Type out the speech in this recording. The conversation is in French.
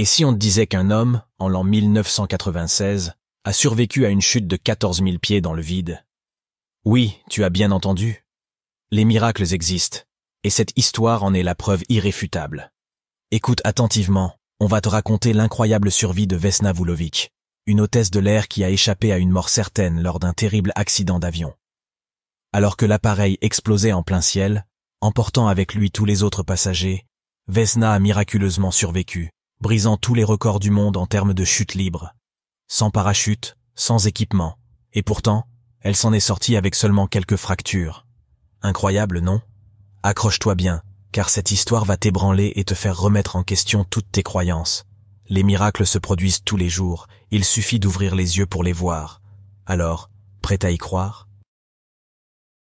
Et si on te disait qu'un homme, en l'an 1996, a survécu à une chute de 14 000 pieds dans le vide Oui, tu as bien entendu. Les miracles existent, et cette histoire en est la preuve irréfutable. Écoute attentivement, on va te raconter l'incroyable survie de Vesna Vulovic, une hôtesse de l'air qui a échappé à une mort certaine lors d'un terrible accident d'avion. Alors que l'appareil explosait en plein ciel, emportant avec lui tous les autres passagers, Vesna a miraculeusement survécu, brisant tous les records du monde en termes de chute libre. Sans parachute, sans équipement. Et pourtant, elle s'en est sortie avec seulement quelques fractures. Incroyable, non Accroche-toi bien, car cette histoire va t'ébranler et te faire remettre en question toutes tes croyances. Les miracles se produisent tous les jours, il suffit d'ouvrir les yeux pour les voir. Alors, prête à y croire